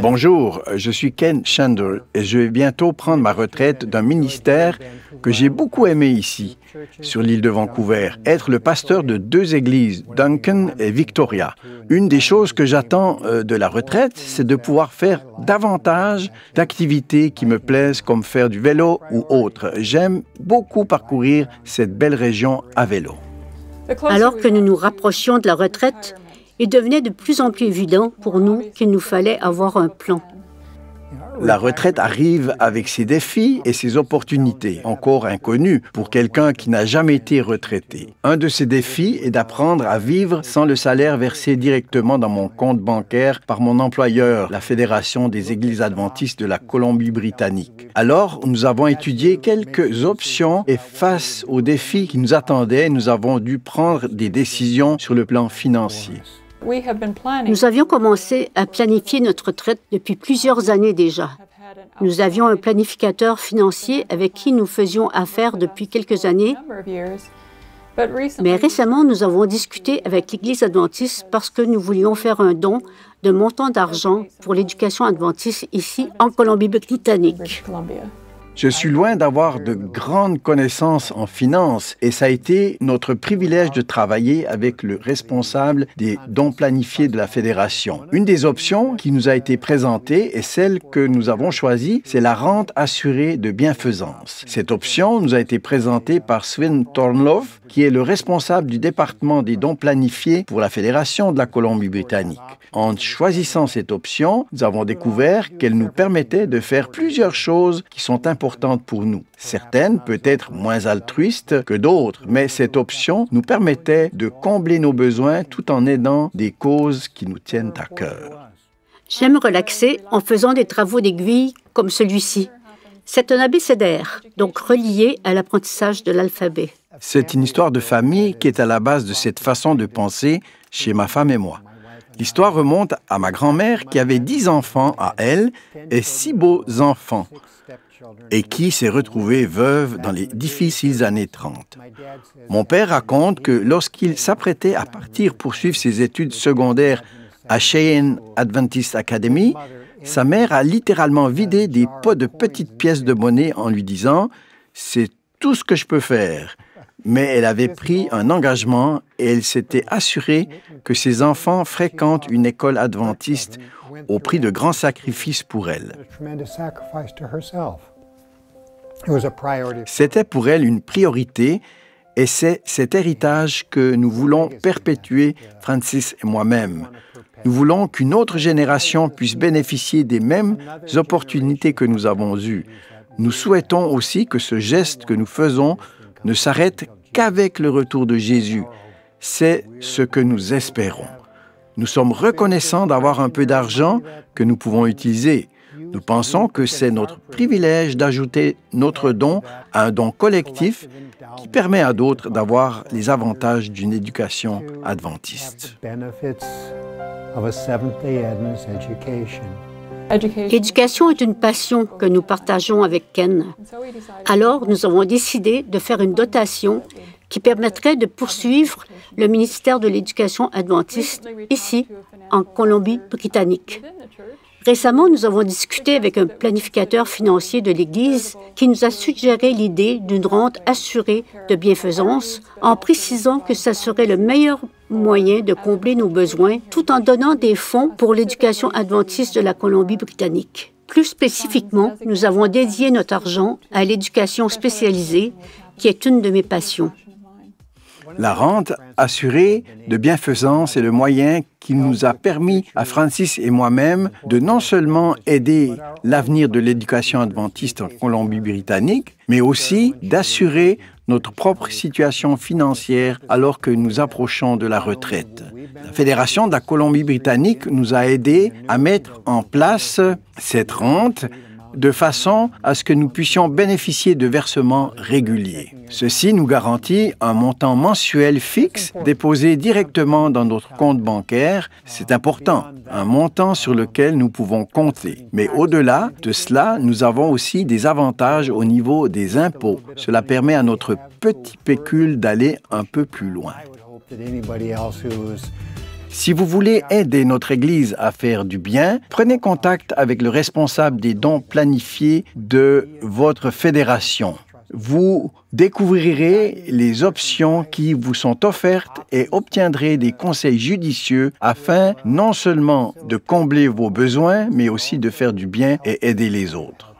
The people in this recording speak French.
Bonjour, je suis Ken Chandler et je vais bientôt prendre ma retraite d'un ministère que j'ai beaucoup aimé ici, sur l'île de Vancouver, être le pasteur de deux églises, Duncan et Victoria. Une des choses que j'attends euh, de la retraite, c'est de pouvoir faire davantage d'activités qui me plaisent, comme faire du vélo ou autre. J'aime beaucoup parcourir cette belle région à vélo. Alors que nous nous rapprochions de la retraite, il devenait de plus en plus évident pour nous qu'il nous fallait avoir un plan. La retraite arrive avec ses défis et ses opportunités, encore inconnues pour quelqu'un qui n'a jamais été retraité. Un de ces défis est d'apprendre à vivre sans le salaire versé directement dans mon compte bancaire par mon employeur, la Fédération des Églises adventistes de la Colombie-Britannique. Alors, nous avons étudié quelques options et face aux défis qui nous attendaient, nous avons dû prendre des décisions sur le plan financier. Nous avions commencé à planifier notre retraite depuis plusieurs années déjà. Nous avions un planificateur financier avec qui nous faisions affaire depuis quelques années. Mais récemment, nous avons discuté avec l'Église adventiste parce que nous voulions faire un don de montant d'argent pour l'éducation adventiste ici en Colombie-Britannique. Je suis loin d'avoir de grandes connaissances en finance et ça a été notre privilège de travailler avec le responsable des dons planifiés de la Fédération. Une des options qui nous a été présentée et celle que nous avons choisie, c'est la rente assurée de bienfaisance. Cette option nous a été présentée par Sven Tornlov, qui est le responsable du département des dons planifiés pour la Fédération de la Colombie-Britannique. En choisissant cette option, nous avons découvert qu'elle nous permettait de faire plusieurs choses qui sont importantes pour nous. Certaines peut-être moins altruistes que d'autres, mais cette option nous permettait de combler nos besoins tout en aidant des causes qui nous tiennent à cœur. J'aime relaxer en faisant des travaux d'aiguille comme celui-ci. C'est un abécédaire, donc relié à l'apprentissage de l'alphabet. C'est une histoire de famille qui est à la base de cette façon de penser chez ma femme et moi. L'histoire remonte à ma grand-mère qui avait dix enfants à elle et six beaux enfants et qui s'est retrouvée veuve dans les difficiles années 30. Mon père raconte que lorsqu'il s'apprêtait à partir poursuivre ses études secondaires à Cheyenne Adventist Academy, sa mère a littéralement vidé des pots de petites pièces de monnaie en lui disant ⁇ C'est tout ce que je peux faire ⁇ mais elle avait pris un engagement et elle s'était assurée que ses enfants fréquentent une école adventiste au prix de grands sacrifices pour elle. C'était pour elle une priorité et c'est cet héritage que nous voulons perpétuer, Francis et moi-même. Nous voulons qu'une autre génération puisse bénéficier des mêmes opportunités que nous avons eues. Nous souhaitons aussi que ce geste que nous faisons ne s'arrête qu'avec le retour de Jésus. C'est ce que nous espérons. Nous sommes reconnaissants d'avoir un peu d'argent que nous pouvons utiliser. Nous pensons que c'est notre privilège d'ajouter notre don à un don collectif qui permet à d'autres d'avoir les avantages d'une éducation adventiste. L'éducation est une passion que nous partageons avec Ken. Alors, nous avons décidé de faire une dotation qui permettrait de poursuivre le ministère de l'Éducation adventiste ici, en Colombie-Britannique. Récemment, nous avons discuté avec un planificateur financier de l'Église qui nous a suggéré l'idée d'une rente assurée de bienfaisance en précisant que ça serait le meilleur moyen de combler nos besoins tout en donnant des fonds pour l'éducation adventiste de la Colombie-Britannique. Plus spécifiquement, nous avons dédié notre argent à l'éducation spécialisée, qui est une de mes passions. La rente assurée de bienfaisance est le moyen qui nous a permis à Francis et moi-même de non seulement aider l'avenir de l'éducation adventiste en Colombie-Britannique, mais aussi d'assurer notre propre situation financière alors que nous approchons de la retraite. La Fédération de la Colombie-Britannique nous a aidés à mettre en place cette rente de façon à ce que nous puissions bénéficier de versements réguliers. Ceci nous garantit un montant mensuel fixe déposé directement dans notre compte bancaire. C'est important, un montant sur lequel nous pouvons compter. Mais au-delà de cela, nous avons aussi des avantages au niveau des impôts. Cela permet à notre petit pécule d'aller un peu plus loin. Si vous voulez aider notre Église à faire du bien, prenez contact avec le responsable des dons planifiés de votre fédération. Vous découvrirez les options qui vous sont offertes et obtiendrez des conseils judicieux afin non seulement de combler vos besoins, mais aussi de faire du bien et aider les autres.